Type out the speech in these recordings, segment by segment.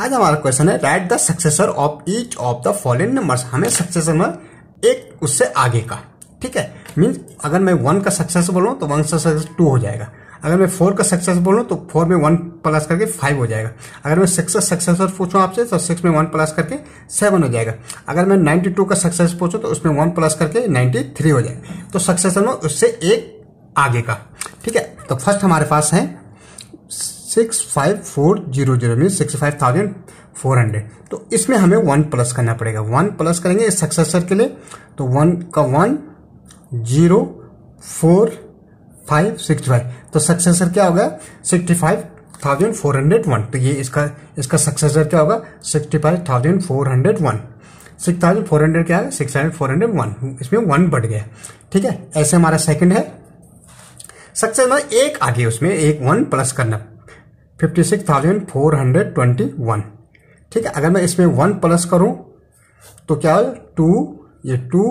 आज हमारा क्वेश्चन है write the successor of each of the following numbers हमें सक्सेसर में एक उससे आगे का ठीक है मीन्स अगर मैं वन का सक्सेस बोलूँ तो वन सक्सेस टू हो जाएगा अगर मैं फोर का सक्सेस बोलूँ तो फोर में वन प्लस करके फाइव हो जाएगा अगर मैं सिक्स का सक्सेसर पूछूँ आपसे तो सिक्स में वन प्लस करके सेवन हो जाएगा अगर मैं नाइन्टी टू का सक्सेस पूछूँ तो उसमें वन प्लस करके नाइन्टी थ्री हो जाएगा तो सक्सेसर में उससे एक आगे का ठीक है तो फर्स्ट हमारे पास है six five four zero zero mean sixty five thousand four hundred तो इसमें हमें वन प्लस करना पड़ेगा वन प्लस करेंगे इस सक्सेसर के लिए तो वन का one zero four five sixty five तो सक्सेसर क्या होगा sixty five thousand four hundred one तो ये इसका इसका सक्सेसर क्या होगा sixty five thousand four hundred one six thousand four hundred क्या है six thousand four hundred one इसमें वन बढ़ गया ठीक है ऐसे हमारा सेकंड है सक्सेस एक आगे उसमें एक वन प्लस करना fifty six thousand four hundred twenty one ठीक है अगर मैं इसमें वन प्लस करूं तो क्या है टू ये टू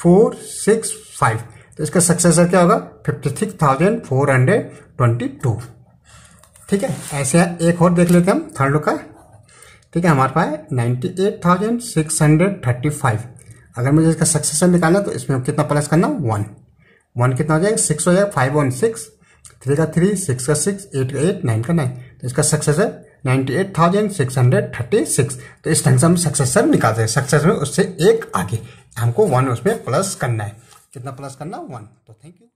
फोर सिक्स फाइव तो इसका सक्सेसर क्या होगा fifty six thousand four hundred twenty two ठीक है ऐसे एक और देख लेते हैं हम थर्ड का ठीक है हमारे पास ninety eight thousand six hundred thirty five अगर मुझे इसका सक्सेसर निकालना तो इसमें कितना प्लस करना वन वन कितना हो जाएगा सिक्स हो जाएगा फाइव वन सिक्स थ्री का थ्री सिक्स का सिक्स एट का एट नाइन का नाइन तो इसका सक्सेस है ninety eight thousand six hundred thirty six तो इस ढंग से हम सक्सेसर निकालते हैं सक्सेस में उससे एक आगे हमको वन उसमें प्लस करना है कितना प्लस करना वन तो थैंक यू